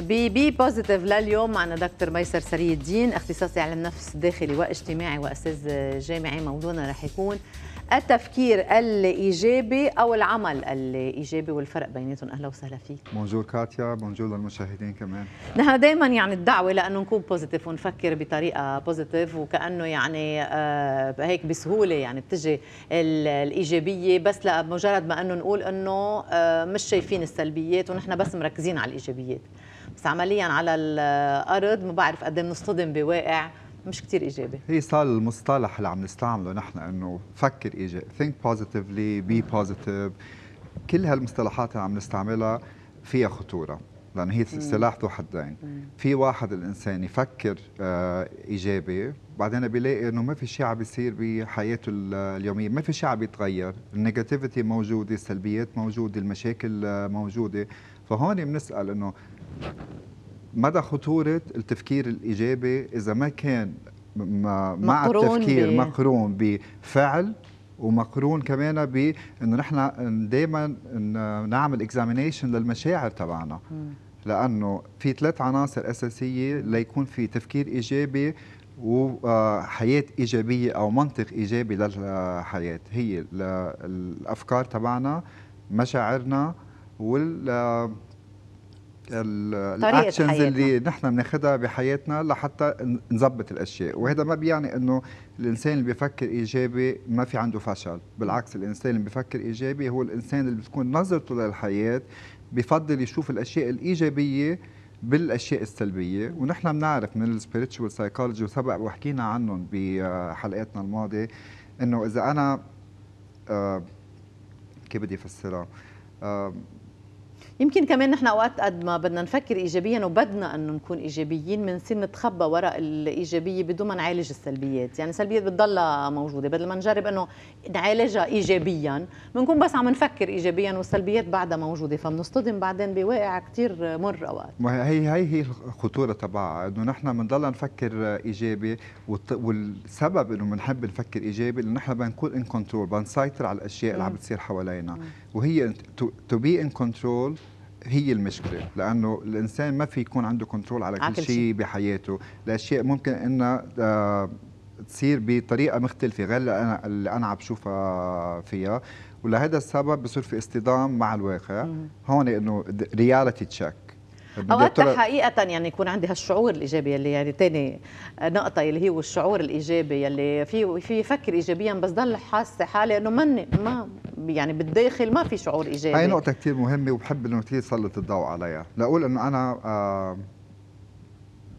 ببي بوزيتيف لليوم معنا دكتور ميسر سري الدين اختصاصي علم نفس داخلي واجتماعي واستاذ جامعي موضوعنا رح يكون التفكير الايجابي او العمل الايجابي والفرق بيناتهم اهلا وسهلا فيك بونجور كاتيا بونجور للمشاهدين كمان نحن دائما يعني الدعوه لانه نكون بوزيتيف ونفكر بطريقه بوزيتيف وكانه يعني آه هيك بسهوله يعني بتجي الايجابيه بس لمجرد ما انه نقول انه آه مش شايفين السلبيات ونحن بس مركزين على الايجابيات بس عمليا على الارض ما بعرف قد إيه بنصطدم بواقع مش كتير ايجابي هي صار المصطلح اللي عم نستعمله نحن انه فكر ايجابي ثينك بوزيتيفلي بي بوزيتيف كل هالمصطلحات اللي عم نستعملها فيها خطوره لان هي سلاح ذو حدين في واحد الانسان يفكر آه، ايجابي بعدين بيلاقي انه ما في شيء عم بيصير بحياته اليوميه ما في شيء عم بيتغير النيجاتيفيتي موجوده السلبيات موجوده المشاكل آه، موجوده فهون بنسال انه مدى خطورة التفكير الإيجابي إذا ما كان مع التفكير مقرون بفعل ومقرون كمان بأنه نحن دائما نعمل اكزامينيشن للمشاعر تبعنا لانه في ثلاث عناصر اساسيه ليكون في تفكير ايجابي وحياة آه، إيجابية أو منطق إيجابي للحياة هي الأفكار تبعنا مشاعرنا وال آه، الاكشنز اللي نحن بناخذها بحياتنا لحتى نظبط الاشياء وهذا ما بيعني انه الانسان اللي بيفكر ايجابي ما في عنده فشل بالعكس الانسان اللي بيفكر ايجابي هو الانسان اللي بتكون نظرته للحياه بفضل يشوف الاشياء الايجابيه بالاشياء السلبيه ونحن بنعرف من السبيريتشوال سايكولوجي وسبق وحكينا عنهم بحلقاتنا الماضيه انه اذا انا آه، كيف بدي افسرها آه، يمكن كمان نحن اوقات قد ما بدنا نفكر ايجابيا وبدنا انه نكون ايجابيين بنصير نتخبى وراء الايجابيه بدون ما نعالج السلبيات، يعني السلبيات بتضلها موجوده، بدل ما نجرب انه نعالجها ايجابيا، بنكون بس عم نفكر ايجابيا والسلبيات بعدها موجوده، فبنصطدم بعدين بواقع كثير مر اوقات. ما هي هي هي الخطوره تبعها انه نحن بنضل نفكر ايجابي والسبب انه بنحب نفكر ايجابي لانه نحن بنكون ان كنترول، بنسيطر على الاشياء اللي عم بتصير حوالينا، وهي تو بي ان كنترول هي المشكله لانه الانسان ما في يكون عنده كنترول على كل شيء بحياته الاشياء ممكن أن آه، تصير بطريقه مختلفه غير اللي انا اللي انا عم بشوفها فيها ولهذا السبب بصير في اصطدام مع الواقع هون انه رياليتي تشيك او حتى حقيقه يعني يكون عندي هالشعور الايجابي اللي يعني ثاني نقطه اللي هي الشعور الايجابي يلي في في يفكر ايجابيا بس ضل حاسه حالي انه من ما يعني بالداخل ما في شعور ايجابي هاي نقطه كثير مهمه وبحب انه كثير سلط الضوء عليها لاقول انه انا آه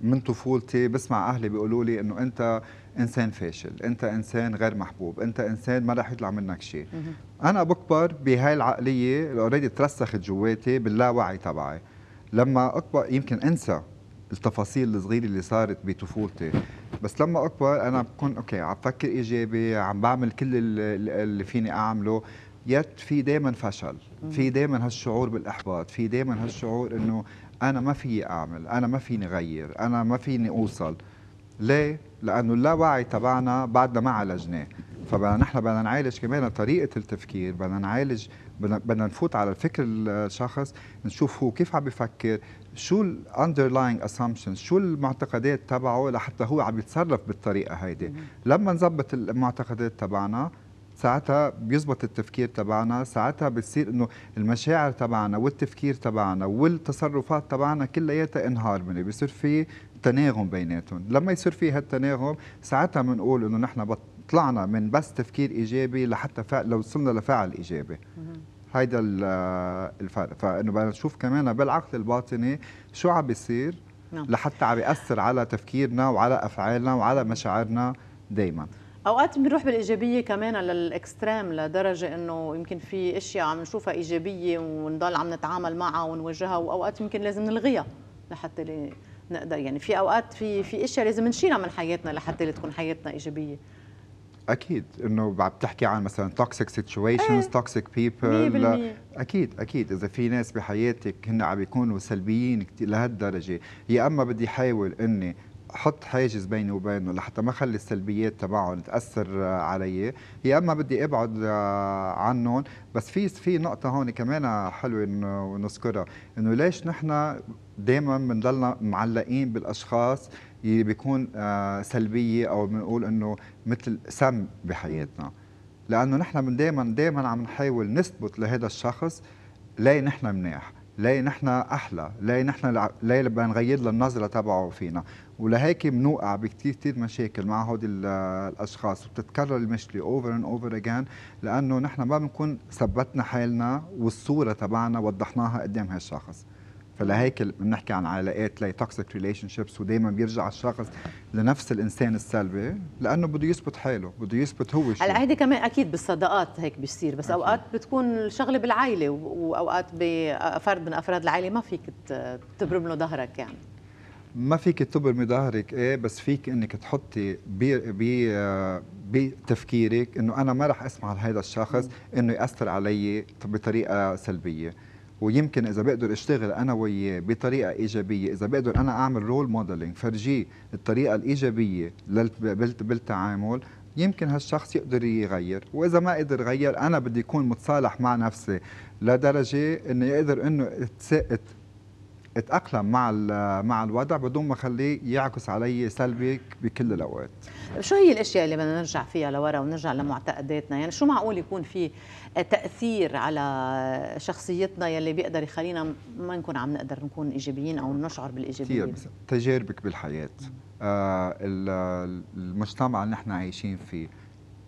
من طفولتي بسمع اهلي بيقولوا لي انه انت انسان فاشل انت انسان غير محبوب انت انسان ما راح يطلع منك شيء انا بكبر بهاي العقليه اللي اوريدي ترسخت جواتي باللاوعي تبعي لما اكبر يمكن انسى التفاصيل الصغيره اللي صارت بطفولتي بس لما اكبر انا بكون اوكي عم بفكر ايجابي عم بعمل كل اللي فيني اعمله يت في دائما فشل في دائما هالشعور بالاحباط في دائما هالشعور انه انا ما فيي اعمل انا ما فيني غير انا ما فيني اوصل ليه لانه اللاوعي تبعنا بعدنا ما عالجناه فبقى نحن بدنا نعالج كمان طريقه التفكير بدنا نعالج بدنا نفوت على فكر الشخص نشوف هو كيف عم بفكر شو الاندرلاينج اسامبشن شو المعتقدات تبعه لحتى هو عم يتصرف بالطريقه هيدي لما نظبط المعتقدات تبعنا ساعتها بيزبط التفكير تبعنا ساعتها بتصير انه المشاعر تبعنا والتفكير تبعنا والتصرفات تبعنا كلياتها ان هارموني بصير في تناغم بيناتهم لما يصير في هالتناغم ساعتها بنقول انه نحن طلعنا من بس تفكير ايجابي لحتى فعل لو وصلنا لفعل ايجابي هيدا آه، الفرق فانه بدنا نشوف كمان بالعقل الباطني شو عم بيصير نعم. لحتى عم بياثر على تفكيرنا وعلى افعالنا وعلى مشاعرنا دائما اوقات بنروح بالايجابيه كمان للاكستريم لدرجه انه يمكن في اشياء عم نشوفها ايجابيه ونضل عم نتعامل معها ونواجهها واوقات يمكن لازم نلغيها لحتى نقدر يعني في اوقات في في اشياء لازم نشيلها من حياتنا لحتى تكون حياتنا ايجابيه اكيد انه عم تحكي عن مثلا توكسيك سيتويشنز توكسيك بيبل اكيد اكيد اذا في ناس بحياتك هن عم بيكونوا سلبيين لهالدرجه يا اما بدي حاول اني احط حاجز بيني وبينه لحتى ما اخلي السلبيات تبعهم تاثر علي يا اما بدي ابعد آه، عنهم بس في في نقطه هون كمان حلوه انه نذكرها انه ليش نحن دائما بنضلنا معلقين بالاشخاص بيكون آه، سلبيه او بنقول انه مثل سم بحياتنا لانه نحن من دائما دائما عم نحاول نثبت لهذا الشخص ليه نحن مناح ليه نحن احلى ليه نحن ليه بدنا نغير النظره تبعه فينا ولهيك بنوقع بكثير كثير مشاكل مع هودي الاشخاص وبتتكرر المشكله اوفر اند اوفر اجين لانه نحن ما بنكون ثبتنا حالنا والصوره تبعنا وضحناها قدام هالشخص فلهيك بنحكي عن علاقات لاي توكسيك ريليشن شيبس ودائما بيرجع الشخص لنفس الانسان السلبي لانه بده يثبت حاله بده يثبت هو شو هلا هيدي كمان اكيد بالصداقات هيك بيصير بس أكيد. اوقات بتكون الشغله بالعائله واوقات بفرد من افراد العائله ما فيك تبرم له ظهرك يعني ما فيك تبرمي ظهرك ايه بس فيك انك تحطي ب بتفكيرك انه انا ما راح اسمح لهذا الشخص انه ياثر علي بطريقه سلبيه ويمكن اذا بقدر اشتغل انا وياه بطريقه ايجابيه اذا بقدر انا اعمل رول موديلنج فرجيه الطريقه الايجابيه بالتعامل يمكن هالشخص يقدر يغير واذا ما قدر يغير انا بدي اكون متصالح مع نفسي لدرجه اني اقدر انه اتاقلم مع مع الوضع بدون ما اخليه يعكس علي سلبي بكل الاوقات شو هي الاشياء اللي بدنا نرجع فيها لورا ونرجع لمعتقداتنا يعني شو معقول يكون في تاثير على شخصيتنا يلي بيقدر يخلينا ما نكون عم نقدر نكون ايجابيين او نشعر بالايجابيه كثير تجاربك بالحياه آه المجتمع اللي نحن عايشين فيه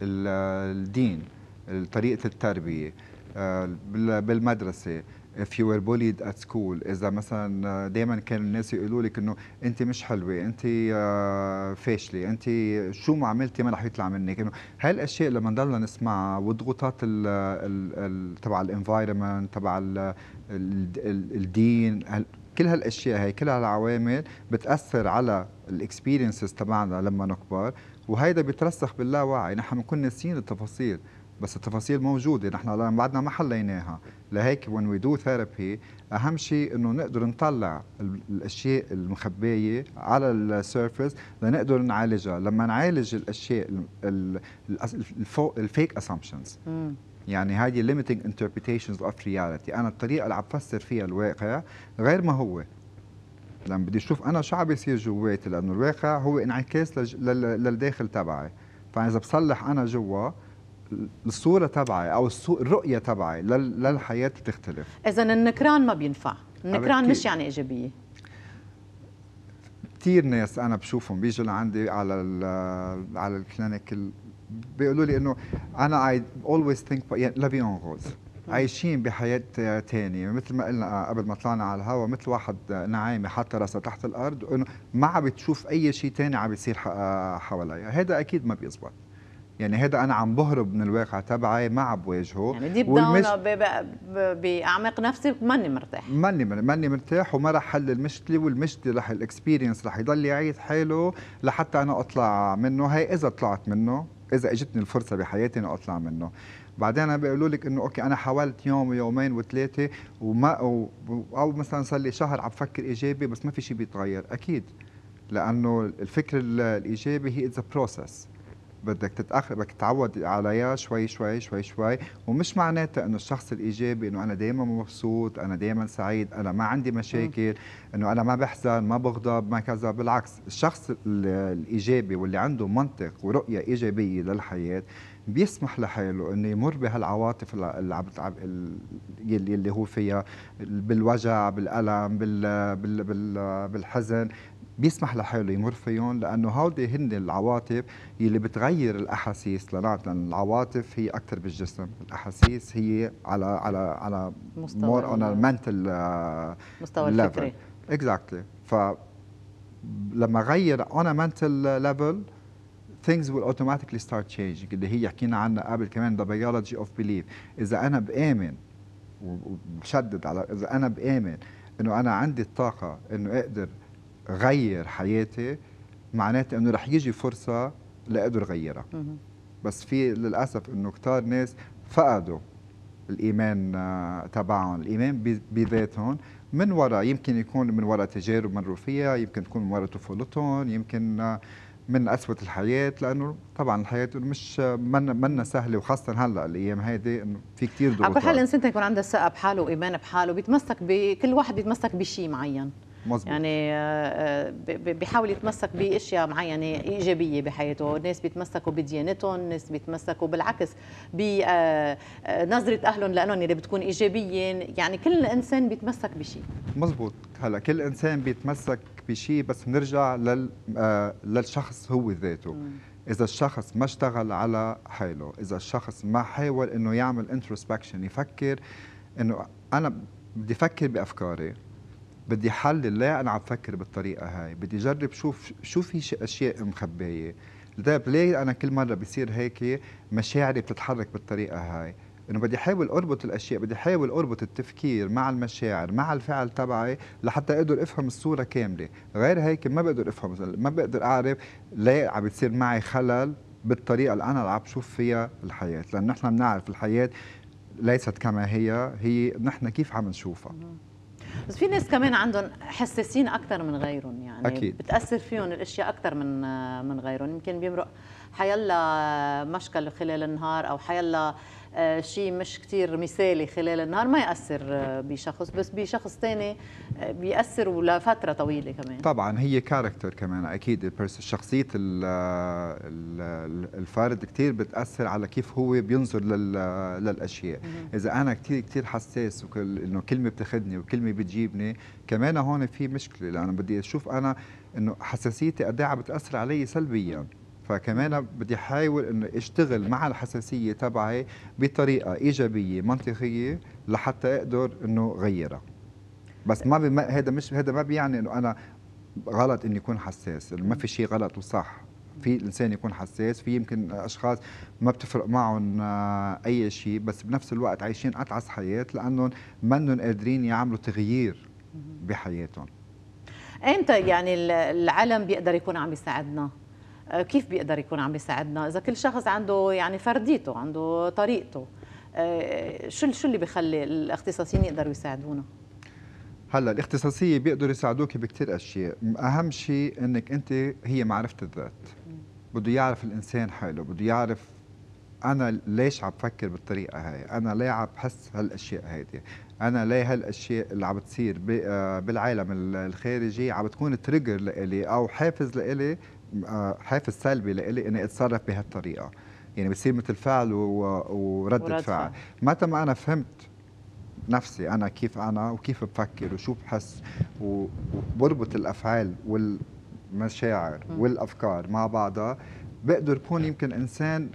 الدين طريقه التربيه آه بالمدرسه if you were bullied at school اذا مثلا دائما كان الناس يقولوا لك انه انت مش حلوه انت آه، فاشله انت شو ما عملتي ما رح يطلع منك انه هالاشياء لما نضلنا نسمعها والضغوطات تبع الانفايرمنت تبع الدين كل هالاشياء هي كل هالعوامل بتاثر على الاكسبيرينسز تبعنا لما نكبر وهيدا بيترسخ باللاوعي نحن بنكون ناسيين التفاصيل بس التفاصيل موجوده نحن بعدنا ما حليناها لهيك وين وي دو ثيرابي اهم شيء انه نقدر نطلع الاشياء المخبيه على السيرفس لنقدر نعالجها لما نعالج الاشياء الفيك اسامبشنز يعني هذه limiting interpretations of reality انا الطريقه اللي عم بفسر فيها الواقع غير ما هو لما بدي اشوف انا شو عم بيصير جواتي لانه الواقع هو انعكاس للداخل تبعي فاذا بصلح انا جوا الصوره تبعي او الرؤيه تبعي للحياه بتختلف اذا النكران ما بينفع النكران مش يعني ايجابيه كثير ناس انا بشوفهم بيجوا لعندي على على الكلينيك بيقولوا لي انه انا اي اولويز ثينك لا روز عايشين بحياه ثانيه مثل ما قلنا قبل ما طلعنا على الهواء مثل واحد نعامه حتى راسه تحت الارض انه ما عم بتشوف اي شيء ثاني عم بيصير حواليها هذا اكيد ما بيزبط يعني هذا انا عم بهرب من الواقع تبعي ما عم بواجهه يعني ديب والمش... داون باعماق نفسي ماني مرتاح ماني ماني مرتاح وما رح حل المشكله والمشكله رح الاكسبيرينس رح يضل يعيد حاله لحتى انا اطلع منه هي اذا طلعت منه اذا اجتني الفرصه بحياتي اني اطلع منه بعدين بيقولوا لك انه اوكي انا حاولت يوم ويومين وثلاثه وما او, أو مثلا صار لي شهر عم بفكر ايجابي بس ما في شيء بيتغير اكيد لانه الفكر الايجابي هي اتس بروسس بدك تتاخر بدك تتعود عليها شوي شوي شوي شوي ومش معناتها انه الشخص الايجابي انه انا دائما مبسوط انا دائما سعيد انا ما عندي مشاكل انه انا ما بحزن ما بغضب ما كذا بالعكس الشخص الايجابي واللي عنده منطق ورؤيه ايجابيه للحياه بيسمح لحاله انه يمر بهالعواطف اللي عم اللي هو فيها بالوجع بالالم بال بالحزن بيسمح لحاله يمر فيهم لانه هودي هن العواطف يلي بتغير الاحاسيس لنعرف لان العواطف هي اكثر بالجسم، الاحاسيس هي على على على مستوى مور اون منتل مستوى الفكري اكزاكتلي ف لما غير اون منتل ليفل things will automatically start changing اللي هي حكينا عنها قبل كمان the biology of belief اذا انا بامن وبشدد على اذا انا بامن انه انا عندي الطاقه انه اقدر غير حياتي معناته انه رح يجي فرصه لاقدر غيرها بس في للاسف انه كتار ناس فقدوا الايمان آه، تبعهم الايمان بذاتهم من وراء يمكن يكون من وراء تجارب مروا فيها يمكن تكون من وراء طفولتهم يمكن آه، من قسوة الحياة لأنه طبعا الحياة مش آه، منا منا سهلة وخاصة هلا الأيام هيدي إنه في كثير ضغوطات على كل حال الإنسان تكون عنده ثقة بحاله وإيمان بحاله بيتمسك بكل واحد بيتمسك بشيء معين مزبوط. يعني آه، آه، بيحاول يتمسك باشياء معينه ايجابيه بحياته الناس بيتمسكوا بديانتهم الناس بيتمسكوا بالعكس بنظره آه، اهلهم لانهم اللي بتكون ايجابيه يعني كل انسان بيتمسك بشيء مزبوط هلا كل انسان بيتمسك بشيء بس بنرجع لل للشخص هو ذاته م. إذا الشخص ما اشتغل على حاله، إذا الشخص ما حاول إنه يعمل انتروسبكشن يفكر إنه أنا بدي أفكر بأفكاري، بدي حلل لا انا عم فكر بالطريقه هاي بدي جرب شوف شو في اشياء مخبايه لذلك طيب، ليه انا كل مره بصير هيك مشاعري بتتحرك بالطريقه هاي انه بدي احاول اربط الاشياء بدي احاول اربط التفكير مع المشاعر مع الفعل تبعي لحتى اقدر افهم الصوره كامله غير هيك ما بقدر افهم ما بقدر اعرف ليه عم بتصير معي خلل بالطريقه اللي انا عم بشوف فيها الحياه لانه نحن بنعرف الحياه ليست كما هي هي نحن كيف عم نشوفها بس في ناس كمان عندهم حساسين اكثر من غيرهم يعني أكيد. بتاثر فيهم الاشياء اكثر من من غيرهم يمكن بيمرق حيلا مشكل خلال النهار او حيلا آه، شيء مش كتير مثالي خلال النهار ما يأثر آه، بشخص بس بشخص ثاني آه، بيأثر ولفترة طويلة كمان طبعا هي كاركتر كمان أكيد شخصية الفرد كتير بتأثر على كيف هو بينظر للأشياء إذا أنا كتير كتير حساس إنه كلمة بتاخذني وكلمة بتجيبني كمان هون في مشكلة لأنه بدي أشوف أنا إنه حساسيتي قد إيه بتأثر علي سلبيا فكمان بدي احاول انه اشتغل مع الحساسيه تبعي بطريقه ايجابيه منطقيه لحتى اقدر انه غيرها بس ما, هذا مش هذا ما بيعني انه انا غلط اني اكون حساس ما في شيء غلط وصح في الانسان يكون حساس في يمكن اشخاص ما بتفرق معهم آه، اي شيء بس بنفس الوقت عايشين اتعس حياه لانهم منهم قادرين يعملوا تغيير بحياتهم امتى يعني العلم بيقدر يكون عم يساعدنا آه، كيف بيقدر يكون عم بيساعدنا اذا كل شخص عنده يعني فرديته عنده طريقته آه، شو شو اللي بخلي الاختصاصيين يقدروا يساعدونا هلا الاختصاصيه بيقدروا يساعدوك بكثير اشياء اهم شيء انك انت هي معرفه الذات بده يعرف الانسان حاله بده يعرف انا ليش عم بفكر بالطريقه هاي انا ليه عم بحس هالاشياء هيدي انا ليه هالاشياء اللي عم بتصير آه، بالعالم الخارجي عم بتكون تريجر لإلي او حافز لإلي آه، حافز سلبي لإلي اني اتصرف بهالطريقه يعني بصير مثل فعل ورد فعل متى ما انا فهمت نفسي انا كيف انا وكيف بفكر وشو بحس وبربط الافعال والمشاعر والافكار مع بعضها بقدر كون يمكن انسان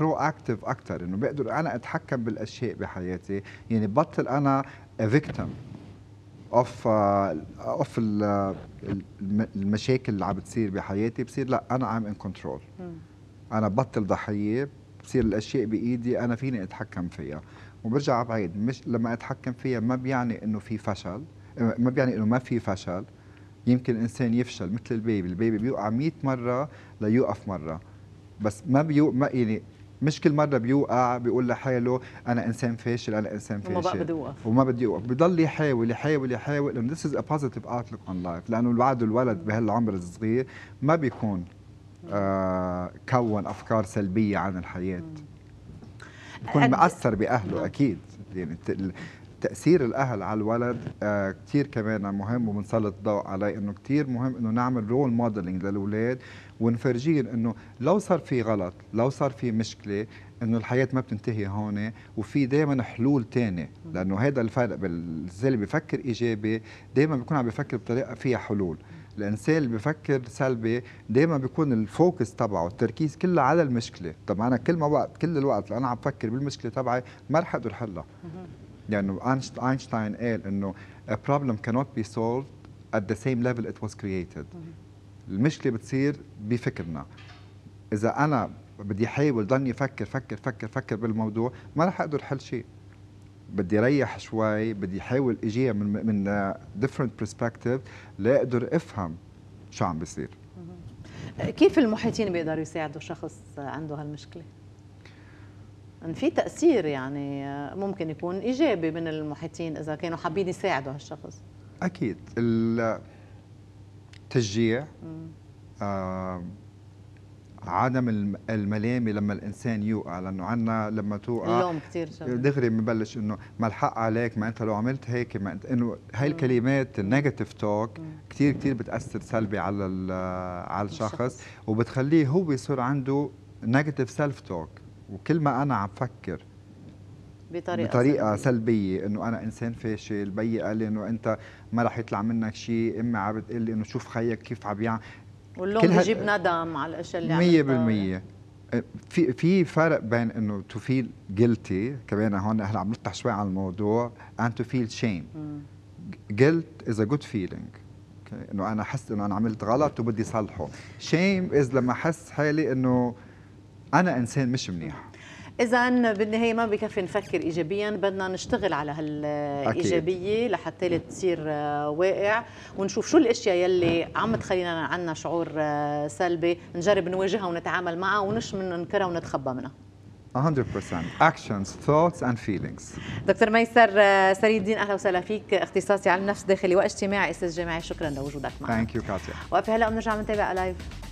برو اكتف اكثر انه بقدر انا اتحكم بالاشياء بحياتي يعني بطل انا فيكتم اوف uh, اوف المشاكل اللي عم بتصير بحياتي بصير لا انا عم ان كنترول انا بطل ضحيه بصير الاشياء بايدي انا فيني اتحكم فيها وبرجع بعيد مش لما اتحكم فيها ما بيعني انه في فشل ما بيعني انه ما في فشل يمكن الانسان يفشل مثل البيبي البيبي بيوقع 100 مره ليوقف مره بس ما بيوقع ما يعني مش كل مره بيوقع بيقول لحاله انا انسان فاشل انا انسان فاشل وما بدي اوقف وما بدي اوقف بضل يحاول يحاول يحاول انه ذس از ا بوزيتيف اوتلوك اون لايف لانه بعد الولد بهالعمر الصغير ما بيكون آه كون افكار سلبيه عن الحياه بيكون مأثر باهله اكيد يعني تاثير الاهل على الولد آه كثير كمان مهم وبنسلط الضوء عليه انه كثير مهم انه نعمل رول موديلنج للاولاد ونفرجيهم انه لو صار في غلط لو صار في مشكله انه الحياه ما بتنتهي هون وفي دائما حلول تانية لانه هذا الفرق بالزي اللي بفكر ايجابي دائما بيكون عم بفكر بطريقه فيها حلول الانسان اللي بفكر سلبي دائما بيكون الفوكس تبعه التركيز كله على المشكله طب انا كل ما وقت كل الوقت لأ انا عم بفكر بالمشكله تبعي ما رح اقدر حلها لانه يعني اينشتاين قال انه a problem cannot be solved at the same level it was created المشكله بتصير بفكرنا اذا انا بدي احاول ضلني افكر فكر فكر فكر بالموضوع ما راح اقدر احل شيء بدي ريح شوي بدي احاول اجيها من من ديفرنت برسبكتيف لاقدر افهم شو عم بيصير كيف المحيطين بيقدروا يساعدوا شخص عنده هالمشكله ان في تاثير يعني آه، ممكن يكون ايجابي من المحيطين اذا كانوا حابين يساعدوا هالشخص اكيد التشجيع آه عدم الملامه لما الانسان يوقع لانه عنا لما توقع اللوم كثير دغري بنبلش انه ما الحق عليك ما انت لو عملت هيك ما انت انه هاي الكلمات النيجاتيف توك كثير كثير بتاثر سلبي على آه، على الشخص وبتخليه هو يصير عنده نيجاتيف سيلف توك وكل ما انا عم فكر بطريقه بطريقه سلبيه, سلبية انه انا انسان فاشل بيي قال لي انه انت ما رح يطلع منك شيء امي عم بتقول لي انه شوف خيك كيف عم يعمل واللوم بيجيب ندم على الاشياء اللي 100% أه، في في فرق بين انه تو فيل جلتي كمان هون هلا عم نفتح شوي عن الموضوع اند تو فيل شيم جلت از ا جود فيلينج انه انا احس انه انا عملت غلط وبدي صلحه شيم از لما احس حالي انه انا انسان مش منيح إذا بالنهاية ما بكفي نفكر إيجابيا بدنا نشتغل على هالإيجابية لحتى تصير واقع ونشوف شو الأشياء يلي عم تخلينا عنا شعور سلبي نجرب نواجهها ونتعامل معها ونش ننكرها ونتخبى منها 100% actions thoughts and feelings دكتور ميسر سري الدين اهلا وسهلا فيك اختصاصي علم نفس داخلي واجتماعي استاذ جامعي شكرا لوجودك معنا ثانك يو كاتيا وفي هلا بنرجع بنتابع لايف